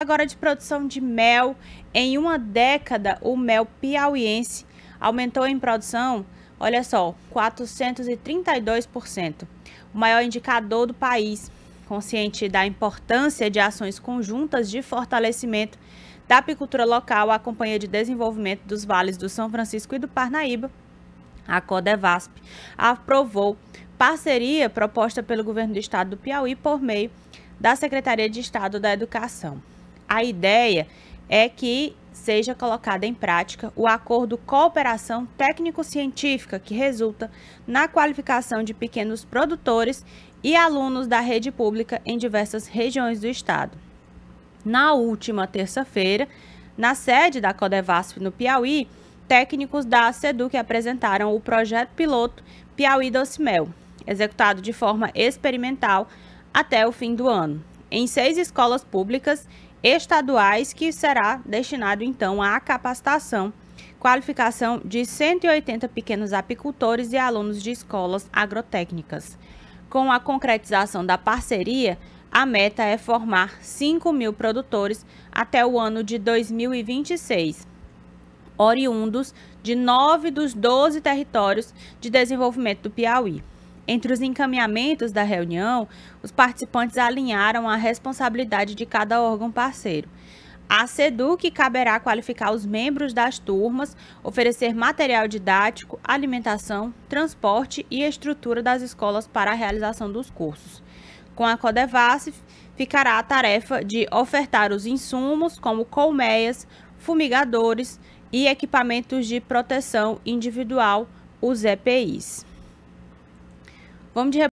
agora de produção de mel. Em uma década, o mel piauiense aumentou em produção, olha só, 432%, o maior indicador do país. Consciente da importância de ações conjuntas de fortalecimento da apicultura local, a Companhia de Desenvolvimento dos Vales do São Francisco e do Parnaíba, a Codevasp, aprovou parceria proposta pelo governo do estado do Piauí por meio da Secretaria de Estado da Educação. A ideia é que seja colocada em prática o acordo cooperação técnico-científica que resulta na qualificação de pequenos produtores e alunos da rede pública em diversas regiões do estado. Na última terça-feira, na sede da Codevasf no Piauí, técnicos da SEDUC apresentaram o projeto piloto Piauí Docimel, executado de forma experimental até o fim do ano, em seis escolas públicas estaduais, que será destinado então à capacitação, qualificação de 180 pequenos apicultores e alunos de escolas agrotécnicas. Com a concretização da parceria, a meta é formar 5 mil produtores até o ano de 2026, oriundos de nove dos 12 territórios de desenvolvimento do Piauí. Entre os encaminhamentos da reunião, os participantes alinharam a responsabilidade de cada órgão parceiro. A SEDUC caberá qualificar os membros das turmas, oferecer material didático, alimentação, transporte e estrutura das escolas para a realização dos cursos. Com a Codevasf, ficará a tarefa de ofertar os insumos, como colmeias, fumigadores e equipamentos de proteção individual, os EPIs. Vamos de